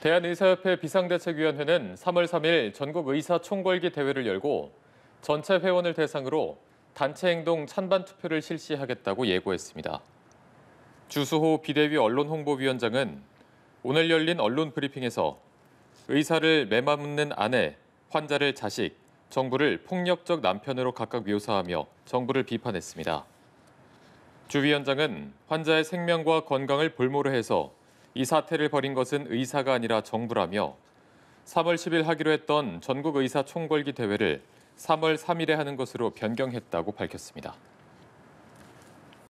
대한의사협회 비상대책위원회는 3월 3일 전국 의사 총궐기 대회를 열고 전체 회원을 대상으로 단체 행동 찬반 투표를 실시하겠다고 예고했습니다. 주수호 비대위 언론홍보위원장은 오늘 열린 언론 브리핑에서 의사를 매맞는 아내, 환자를 자식, 정부를 폭력적 남편으로 각각 묘사하며 정부를 비판했습니다. 주 위원장은 환자의 생명과 건강을 볼모로 해서 이 사태를 벌인 것은 의사가 아니라 정부라며 3월 10일 하기로 했던 전국 의사 총궐기 대회를 3월 3일에 하는 것으로 변경했다고 밝혔습니다.